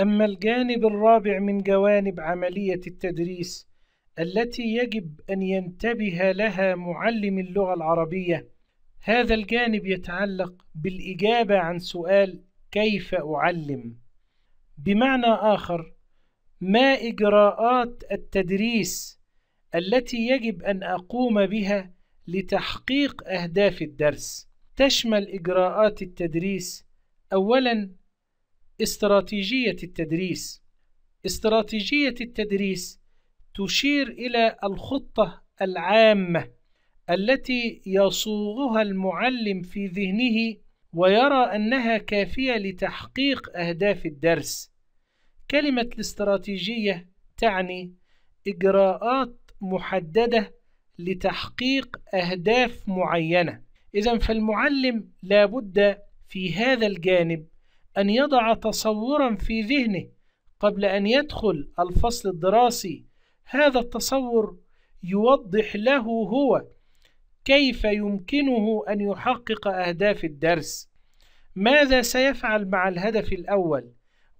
أما الجانب الرابع من جوانب عملية التدريس التي يجب أن ينتبه لها معلم اللغة العربية هذا الجانب يتعلق بالإجابة عن سؤال كيف أعلم؟ بمعنى آخر ما إجراءات التدريس التي يجب أن أقوم بها لتحقيق أهداف الدرس؟ تشمل إجراءات التدريس أولاً استراتيجية التدريس استراتيجية التدريس تشير إلى الخطة العامة التي يصوغها المعلم في ذهنه ويرى أنها كافية لتحقيق أهداف الدرس كلمة الاستراتيجية تعني إجراءات محددة لتحقيق أهداف معينة إذا فالمعلم لابد في هذا الجانب أن يضع تصورا في ذهنه قبل أن يدخل الفصل الدراسي هذا التصور يوضح له هو كيف يمكنه أن يحقق أهداف الدرس ماذا سيفعل مع الهدف الأول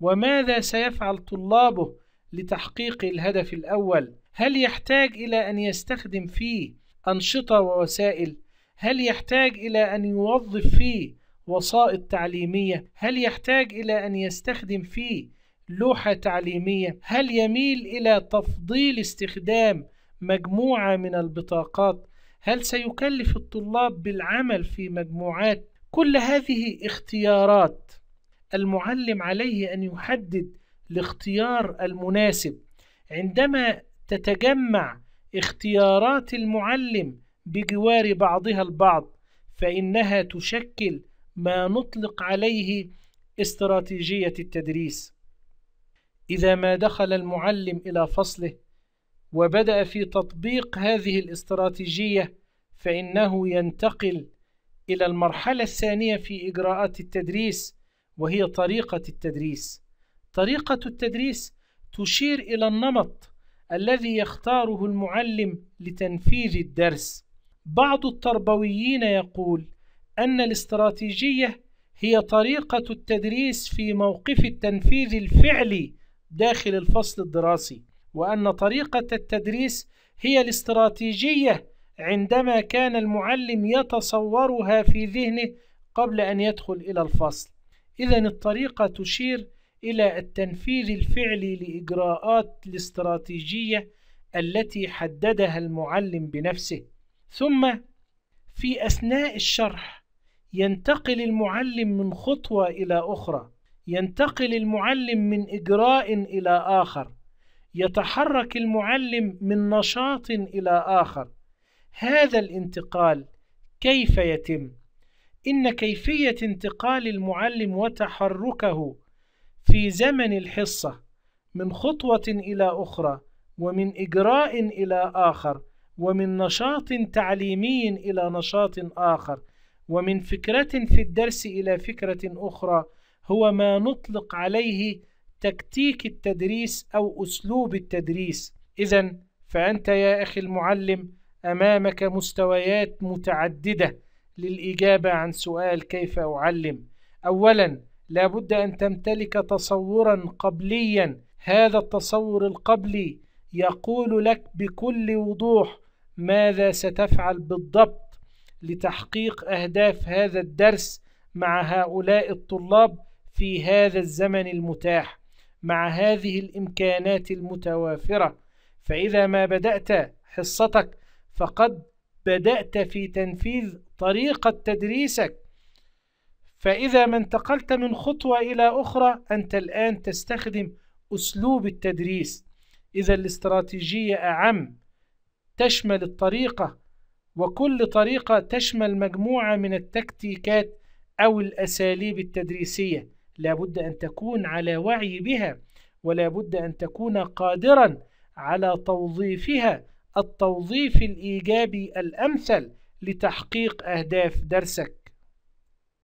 وماذا سيفعل طلابه لتحقيق الهدف الأول هل يحتاج إلى أن يستخدم فيه أنشطة ووسائل هل يحتاج إلى أن يوظف فيه وسائط تعليمية هل يحتاج إلى أن يستخدم فيه لوحة تعليمية هل يميل إلى تفضيل استخدام مجموعة من البطاقات هل سيكلف الطلاب بالعمل في مجموعات كل هذه اختيارات المعلم عليه أن يحدد الاختيار المناسب عندما تتجمع اختيارات المعلم بجوار بعضها البعض فإنها تشكل ما نطلق عليه استراتيجية التدريس إذا ما دخل المعلم إلى فصله وبدأ في تطبيق هذه الاستراتيجية فإنه ينتقل إلى المرحلة الثانية في إجراءات التدريس وهي طريقة التدريس طريقة التدريس تشير إلى النمط الذي يختاره المعلم لتنفيذ الدرس بعض التربويين يقول أن الاستراتيجية هي طريقة التدريس في موقف التنفيذ الفعلي داخل الفصل الدراسي وأن طريقة التدريس هي الاستراتيجية عندما كان المعلم يتصورها في ذهنه قبل أن يدخل إلى الفصل إذا الطريقة تشير إلى التنفيذ الفعلي لإجراءات الاستراتيجية التي حددها المعلم بنفسه ثم في أثناء الشرح ينتقل المعلم من خطوة إلى أخرى ينتقل المعلم من إجراء إلى آخر يتحرك المعلم من نشاط إلى آخر هذا الانتقال كيف يتم؟ إن كيفية انتقال المعلم وتحركه في زمن الحصة من خطوة إلى أخرى ومن إجراء إلى آخر ومن نشاط تعليمي إلى نشاط آخر ومن فكرة في الدرس إلى فكرة أخرى هو ما نطلق عليه تكتيك التدريس أو أسلوب التدريس إذا فأنت يا أخي المعلم أمامك مستويات متعددة للإجابة عن سؤال كيف أعلم أولا لابد أن تمتلك تصورا قبليا هذا التصور القبلي يقول لك بكل وضوح ماذا ستفعل بالضبط لتحقيق أهداف هذا الدرس مع هؤلاء الطلاب في هذا الزمن المتاح مع هذه الإمكانات المتوافرة فإذا ما بدأت حصتك فقد بدأت في تنفيذ طريقة تدريسك فإذا ما انتقلت من خطوة إلى أخرى أنت الآن تستخدم أسلوب التدريس إذا الاستراتيجية أعم تشمل الطريقة وكل طريقة تشمل مجموعة من التكتيكات أو الأساليب التدريسية لابد أن تكون على وعي بها ولابد أن تكون قادرا على توظيفها التوظيف الإيجابي الأمثل لتحقيق أهداف درسك